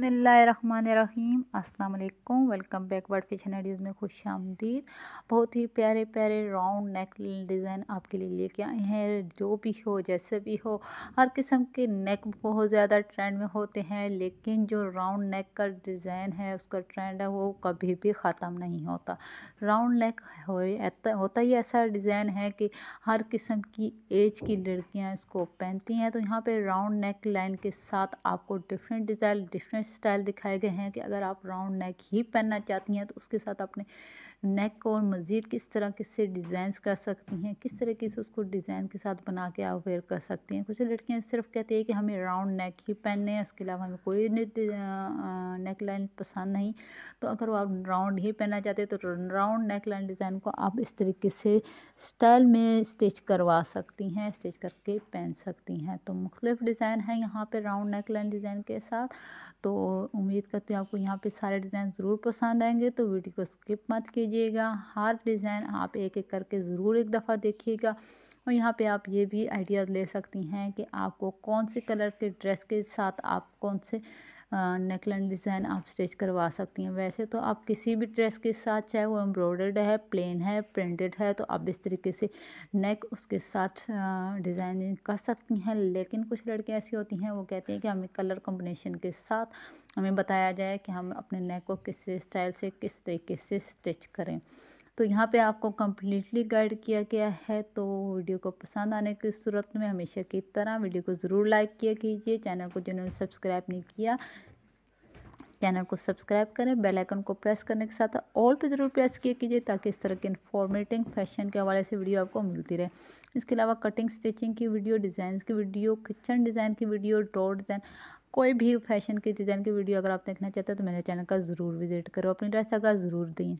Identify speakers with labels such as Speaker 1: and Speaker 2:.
Speaker 1: बसमीम अल्लाम welcome back fashion fusion ideas में खुश आमदीद बहुत ही प्यारे प्यारे राउंड नेक डिज़ाइन आपके लिए लेके आए हैं जो भी हो जैसे भी हो हर किस्म के नेक बहुत ज़्यादा ट्रेंड में होते हैं लेकिन जो राउंड नेक का डिज़ाइन है उसका ट्रेंड है वो कभी भी ख़त्म नहीं होता राउंड नेक हो, होता ही ऐसा डिज़ाइन है कि हर किस्म की एज की लड़कियाँ इसको पहनती हैं तो यहाँ पर राउंड नेक लाइन के साथ आपको डिफरेंट डिज़ाइन डिफरेंट स्टाइल दिखाए गए हैं कि अगर आप राउंड नेक ही पहनना चाहती हैं तो उसके साथ आपने नेक को और मज़ीद किस तरह किससे डिज़ाइन कर सकती हैं किस तरह की उसको डिज़ाइन के साथ बना के आप वेयर कर सकती हैं कुछ लड़कियाँ सिर्फ कहती है कि हमें राउंड नेक ही पहनने हैं इसके अलावा हमें कोई नेक लाइन पसंद नहीं तो अगर आप राउंड ही पहनना चाहते हैं तो राउंड नेक लाइन डिज़ाइन को आप इस तरीके से स्टाइल में स्टिच करवा सकती हैं स्टिच करके पहन सकती हैं तो मुख्तलिफ डिज़ाइन है यहाँ पर राउंड नेक लाइन डिज़ाइन के साथ तो उम्मीद करती हूँ आपको यहाँ पर सारे डिज़ाइन ज़रूर पसंद आएंगे तो वीडियो को स्किप मत कीजिए लीजिएगा हार्प डिज़ाइन आप एक एक करके ज़रूर एक दफ़ा देखिएगा और यहाँ पे आप ये भी आइडियाज़ ले सकती हैं कि आपको कौन से कलर के ड्रेस के साथ आप कौन से नेकलाइन डिज़ाइन आप स्टिच करवा सकती हैं वैसे तो आप किसी भी ड्रेस के साथ चाहे वो एम्ब्रॉयडर्ड है प्लेन है प्रिंटेड है तो आप इस तरीके से नेक उसके साथ डिज़ाइनिंग कर सकती हैं लेकिन कुछ लड़कियाँ ऐसी होती हैं वो कहती हैं कि हमें कलर कॉम्बिनेशन के साथ हमें बताया जाए कि हम अपने नेक को किस स्टाइल से किस तरीके से स्टिच करें तो यहाँ पे आपको कम्प्लीटली गाइड किया गया है तो वीडियो को पसंद आने की सूरत में हमेशा की तरह वीडियो को ज़रूर लाइक किया कीजिए चैनल को जिन्होंने सब्सक्राइब नहीं किया चैनल को सब्सक्राइब करें बेल आइकन को प्रेस करने के साथ ऑल पे ज़रूर प्रेस किया कीजिए ताकि इस तरह के इन्फॉर्मेटिंग फैशन के हवाले से वीडियो आपको मिलती रहे इसके अलावा कटिंग स्टिचिंग की वीडियो डिज़ाइन की वीडियो किचन डिज़ाइन की वीडियो डोर डिज़ाइन कोई भी फैशन के डिज़ाइन की वीडियो अगर आप देखना चाहते हैं तो मेरे चैनल का ज़रूर विजिट करो अपनी ड्रेस अगर ज़रूर दें